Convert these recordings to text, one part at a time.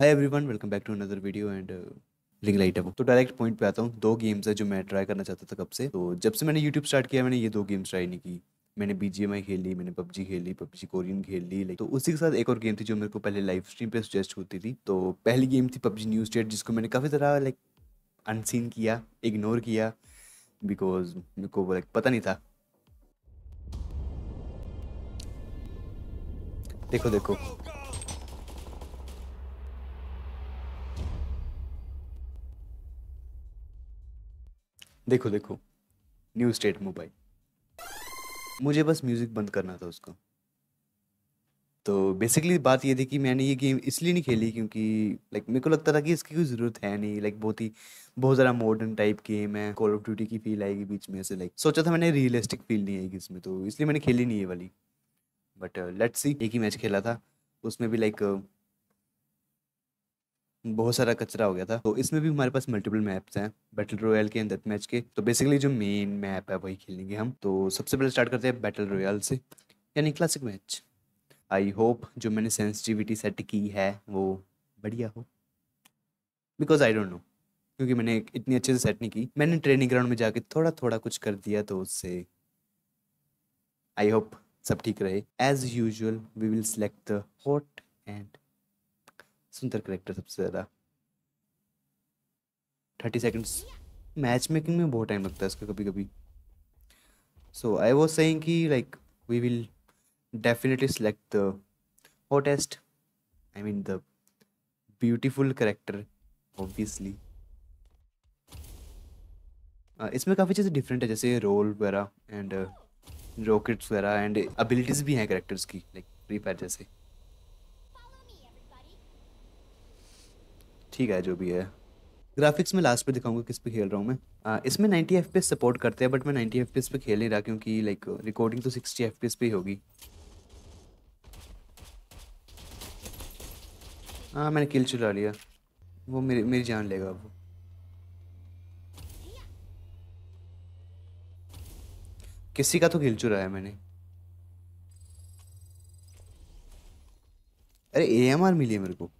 Hi everyone welcome back to another video and ring light अब तो direct point पे आता हूँ दो गेम्स है जो मैं ट्राई करना चाहता था कब से तो जब से मैंने यूट्यूब स्टार्ट किया मैंने ये दो गेम्स ट्राई नहीं की मैंने बी जी एम आई खेली मैंने पबजी खेली पबजी कोरियन खेल ली लाइक तो उसी के साथ एक और गेम थी जो मेरे को पहले लाइव स्ट्रीम पर सजेस्ट होती थी तो पहली गेम थी पबजी न्यू स्टेट जिसको मैंने काफ़ी तरह लाइक अनसीन किया इग्नोर किया बिकॉज मेरे को लाइक पता नहीं था देखो देखो देखो देखो न्यू स्टेट मोबाइल मुझे बस म्यूज़िक बंद करना था उसको तो बेसिकली बात ये थी कि मैंने ये गेम इसलिए नहीं खेली क्योंकि लाइक मेरे को लगता था कि इसकी कोई ज़रूरत है नहीं लाइक बहुत ही बहुत ज़्यादा मॉडर्न टाइप गेम है कॉल ऑफ ड्यूटी की फील आएगी बीच में से लाइक सोचा था मैंने रियलिस्टिक फील नहीं आएगी इसमें तो इसलिए मैंने खेली नहीं ये वाली बट लेट्स सी एक ही मैच खेला था उसमें भी लाइक uh, बहुत सारा कचरा हो गया था तो इसमें भी हमारे पास मल्टीपल मैप्स हैं बैटल रोयल के अंदर मैच के तो बेसिकली जो मेन मैप है वही खेलेंगे हम तो सबसे पहले स्टार्ट करते हैं बैटल रोयल से यानी क्लासिक मैच आई होप जो मैंने सेंसिटिविटी सेट की है वो बढ़िया हो बिकॉज आई डोंट नो क्योंकि मैंने इतनी अच्छे से सेट नहीं की मैंने ट्रेनिंग ग्राउंड में जाके थोड़ा थोड़ा कुछ कर दिया तो उससे आई होप सब ठीक रहे as usual we will select the hot and सुंदर करेक्टर सबसे ज़्यादा थर्टी सेकेंड्स मैच मेकिंग में बहुत टाइम लगता है इसका कभी कभी सो आई वॉज सेइंग कि like we will definitely select the hottest I mean the beautiful character obviously uh, इसमें काफ़ी चीज़ें डिफरेंट है जैसे रोल वगैरह एंड रॉकेट्स uh, वगैरह एंड एबिलिटीज़ भी हैं करेक्टर्स की लाइक फ्री फायर जैसे ठीक है जो भी है ग्राफिक्स में लास्ट पे दिखाऊंगा किस पे खेल रहा हूँ मैं आ, इसमें 90 एफ सपोर्ट करते हैं बट मैं 90 एफ पे खेल नहीं रहा क्योंकि लाइक रिकॉर्डिंग तो 60 एफ पे ही होगी हाँ मैंने किल चुला लिया वो मेरी मेरी जान लेगा वो किसी का तो किल चुराया मैंने अरे ए एम आर मिली है मेरे को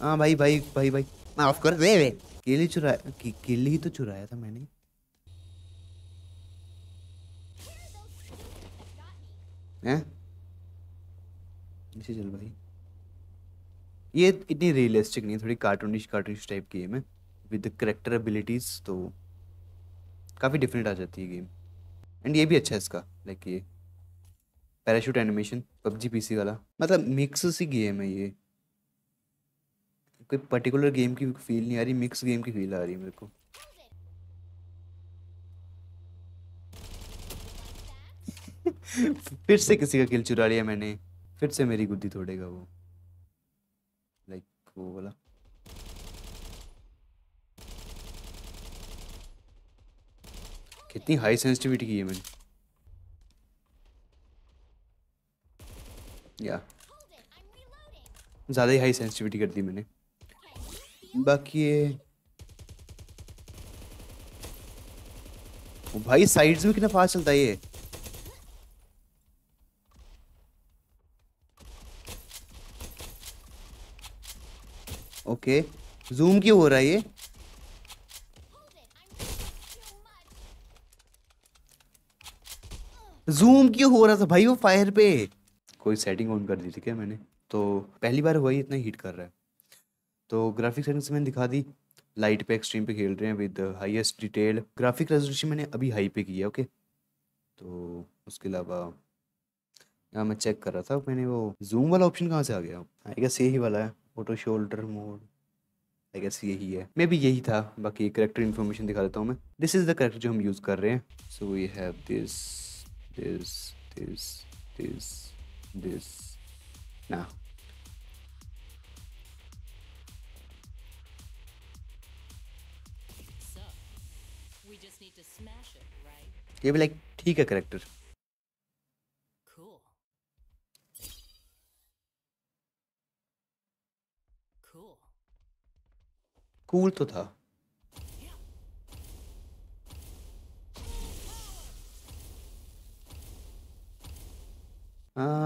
हाँ भाई भाई भाई भाई माफ कर वे वे केले ही चुराया केले ही तो चुराया था मैंने हैं इसे चल भाई ये इतनी रियलिस्टिक नहीं थोड़ी कार्टूनिश कार्टूनिश टाइप की गेम है विद करेक्टर एबिलिटीज़ तो काफ़ी डिफरेंट आ जाती है गेम एंड ये भी अच्छा है इसका लाइक ये पैराशूट एनिमेशन पबजी पीसी वाला मतलब मिक्स सी गेम है ये कोई पर्टिकुलर गेम की फील नहीं आ रही मिक्स गेम की फील आ रही है मेरे को फिर से किसी का किल चुरा लिया मैंने फिर से मेरी गुद्दी तोड़ेगा वो लाइक like, वो वाला कितनी हाई सेंसिटिविटी की है मैंने या ज़्यादा ही हाई सेंसिटिविटी कर दी मैंने बाकी ये भाई साइड्स में कितना फास्ट चलता है ये ओके जूम क्यों हो रहा है ये जूम क्यों हो रहा था भाई वो फायर पे कोई सेटिंग ऑन कर दी थी क्या मैंने तो पहली बार हुआ ही इतना हीट कर रहा है तो ग्राफिक सेटिंग्स मैंने दिखा दी लाइट पे एक्सट्रीम पे खेल रहे हैं with highest detail graphic resolution मैंने अभी हाई पे किया ओके तो उसके अलावा यहाँ मैं चेक कर रहा था मैंने वो जूम वाला ऑप्शन कहाँ से आ गया आई गेस यही वाला है photo shoulder mode I guess यही है मे भी यही था बाकी करेक्टर इन्फॉर्मेशन दिखा देता हूँ मैं दिस इज़ द करेक्टर जो हम यूज़ कर रहे हैं so we have this this this this this ना ये भी लाइक ठीक है करेक्टर कूल तो था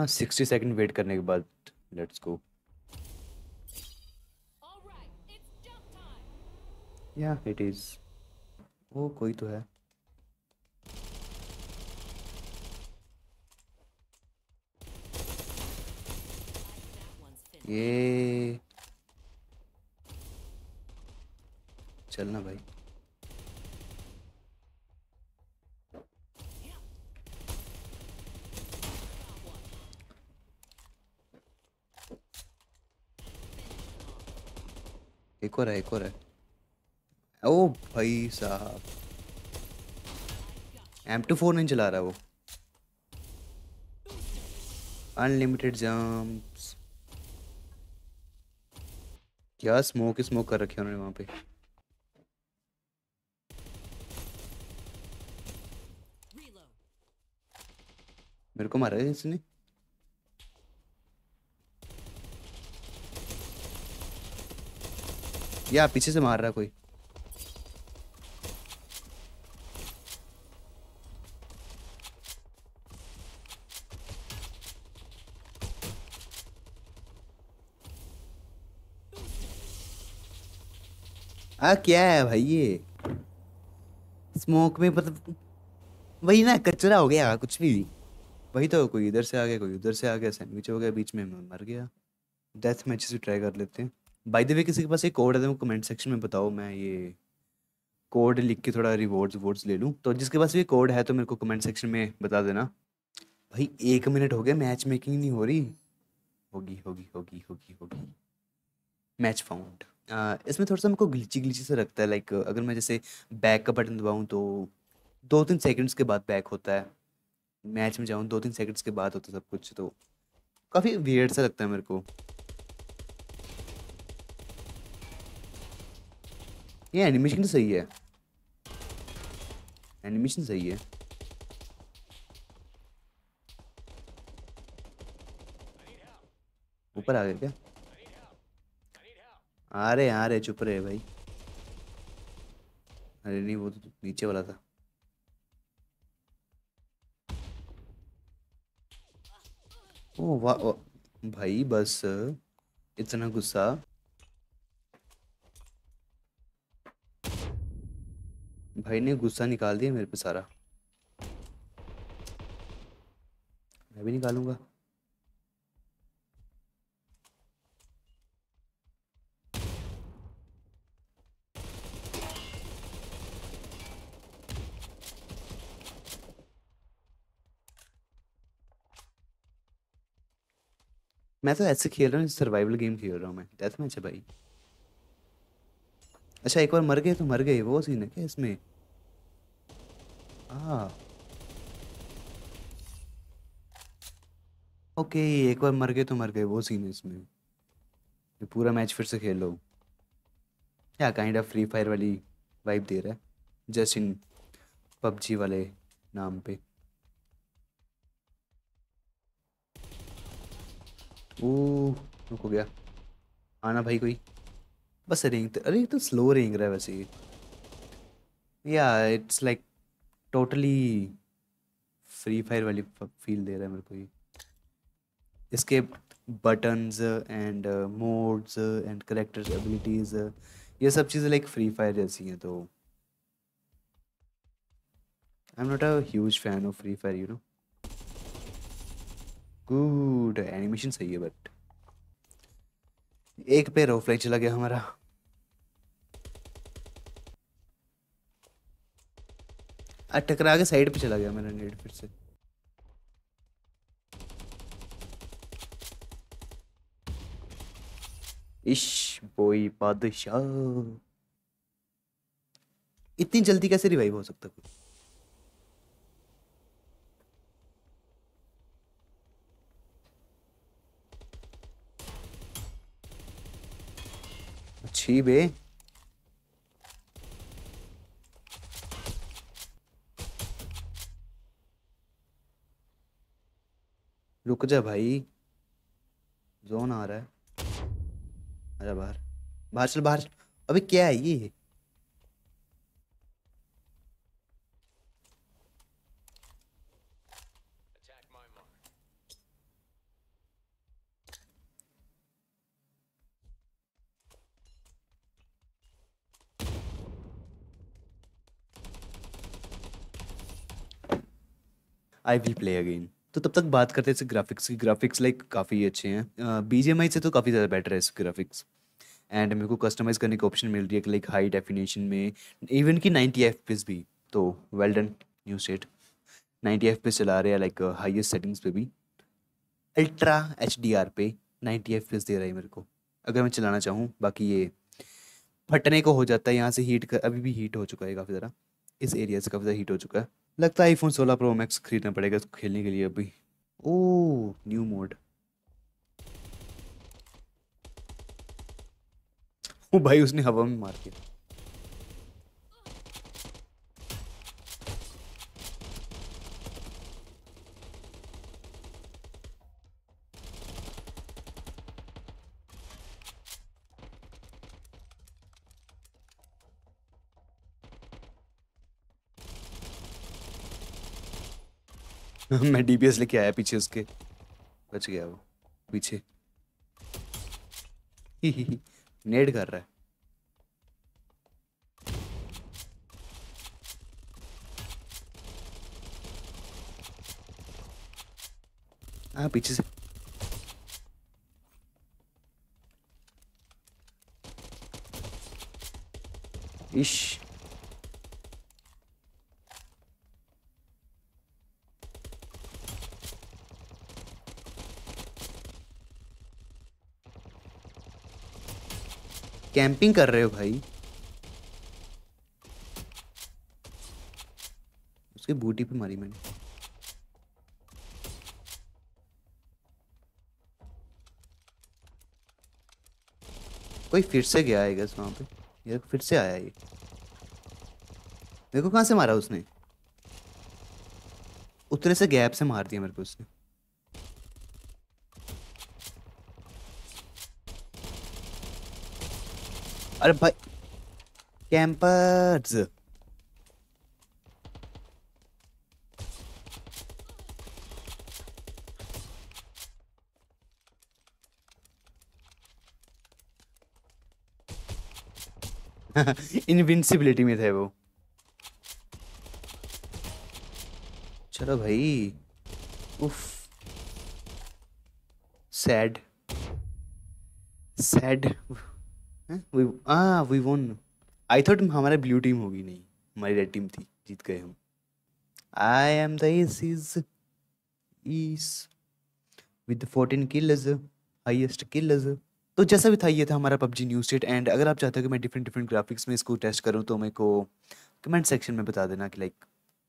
सिक्सटी सेकंड वेट करने के बाद लेट्स गो या इट इज़ वो कोई तो है ये चलना भाई एक और है एक और है ओ भाई साहब एम टू फोर नहीं चला रहा वो अनलिमिटेड जम्प्स क्या स्मोक स्मोक कर रखे उन्होंने वहां पे मेरे को मारा है इसने या पीछे से मार रहा कोई आ हाँ, क्या है भाई ये स्मोक में मतलब वही ना कचरा हो गया कुछ भी वही तो कोई इधर से आ गया कोई उधर से आ गया सैंडविच हो गया बीच में मर गया डेथ मैच से ट्राई कर लेते हैं बाय द वे किसी के पास एक कोड है तो कमेंट सेक्शन में बताओ मैं ये कोड लिख के थोड़ा रिवॉर्ड्स वोर्ड्स ले लूँ तो जिसके पास भी कोड है तो मेरे को कमेंट सेक्शन में बता देना भाई एक मिनट हो गया मैच मेकिंग नहीं हो रही होगी होगी होगी होगी होगी मैच फाउंड इसमें थोड़ा सा मेरे को ग्लिची ग्लिची सा लगता है लाइक अगर मैं जैसे बैक का बटन दबाऊँ तो दो तीन सेकेंड्स के बाद बैक होता है मैच में जाऊँ दो तीन सेकेंड्स के बाद होता है सब कुछ तो काफ़ी वियर्ड सा लगता है मेरे को ये एनिमेशन तो सही है एनिमेशन सही है ऊपर आ गया क्या आ रहे आ रहे चुप रहे भाई अरे नहीं वो तो नीचे वाला था ओ वाह वा, भाई बस इतना गुस्सा भाई ने गुस्सा निकाल दिया मेरे पे सारा मैं भी निकालूंगा मैं तो ऐसे खेल रहा हूँ सर्वाइवल गेम खेल रहा हूँ मैं डेथ मैच है भाई अच्छा एक बार मर गए तो मर गए वो सीन है क्या इसमें आ ओके एक बार मर गए तो मर गए वो सीन है इसमें ये पूरा मैच फिर से खेल लो क्या काइंड ऑफ फ्री फायर वाली वाइब दे रहा है जस्ट इन पबजी वाले नाम पे रुक गया आना भाई कोई बस रेंग अरे तो स्लो रेंग रहा है वैसे या it's like totally free fire वाली फील दे रहा है मेरे को ये इसके buttons and modes and character abilities ये सब चीज़ें लाइक फ्री फायर जैसी हैं तो I am not a huge fan of free fire you know good animation सही है बट एक पेयर ऑफलाइन चला गया हमारा टकरा के साइड पे चला गया मेरा नेट फिर से इश बोई बादशाह इतनी जल्दी कैसे रिवाइव हो सकता कुछ Schiebe. रुक जा भाई जोन आ रहा है अरे बाहर बाहर चल बाहर अभी क्या है ये आई विल प्ले अगेन तो तब तक बात करते थे ग्राफिक्स की ग्राफिक्स लाइक काफ़ी अच्छे हैं बी जी एम आई से तो काफ़ी ज़्यादा बेटर है इसके ग्राफिक्स एंड मेरे को कस्टमाइज़ करने की ऑप्शन मिल रही है लाइक हाई डेफिनेशन में इवन की नाइन्टी एफ पीस भी तो well done new set ninety F P S चला रहे हैं लाइक हाइएस्ट सेटिंग्स पे भी अल्ट्रा एच डी आर पे नाइन्टी एफ पीस दे रहा है मेरे को अगर मैं चलाना चाहूँ बाकी ये फटने को हो जाता है यहाँ से हीट कर अभी भी हीट हो चुका है काफ़ी ज़रा इस एरिया से काफ़ी ज़्यादा हीट हो चुका है लगता है आईफोन 16 प्रो मैक्स खरीदना पड़ेगा इसको खेलने के लिए अभी ओ न्यू मोड ओ भाई उसने हवा में मार दिया मैं डीपीएस लेके आया पीछे उसके बच गया वो पीछे नेड कर रहा है आ, पीछे से इश कैंपिंग कर रहे हो भाई उसके बूटी पे मारी मैंने कोई फिर से गया है गैस वहां पे ये तो फिर से आया ये देखो कहां से मारा उसने उतरे से गैप से मार दिया मेरे को उसने अरे भाई कैंपर्स इनविंसिबिलिटी में थे वो चलो भाई उफ sad sad we won I thought हमारे ब्लू टीम होगी नहीं हमारी रेड टीम थी जीत गए हम I am the is ace with 14 kills highest kills तो जैसा भी था ये था हमारा पबजी न्यू स्टेट एंड अगर आप चाहते हो कि मैं डिफरेंट डिफरेंट ग्राफिक्स में इसको टेस्ट करूँ तो मेरे को कमेंट सेक्शन में बता देना कि लाइक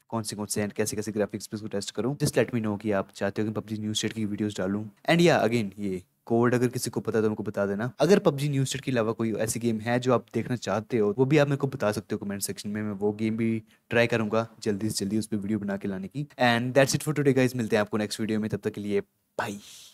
कौन से कौन से एंड कैसे कैसे ग्राफिक्स पे इसको टेस्ट करूँ जस्ट लेट मी नो कि आप चाहते हो कि पबजी न्यू स्टेट की वीडियोस डालूँ एंड या अगेन ये कोड अगर किसी को पता है तो उनको बता देना अगर पबजी न्यूज के अलावा कोई ऐसी गेम है जो आप देखना चाहते हो वो भी आप मेरे को बता सकते हो कमेंट सेक्शन में मैं वो गेम भी ट्राई करूंगा जल्दी से जल्दी उस पर वीडियो बना के लाने की and that's it for today guys मिलते हैं आपको नेक्स्ट वीडियो में तब तक के लिए बाई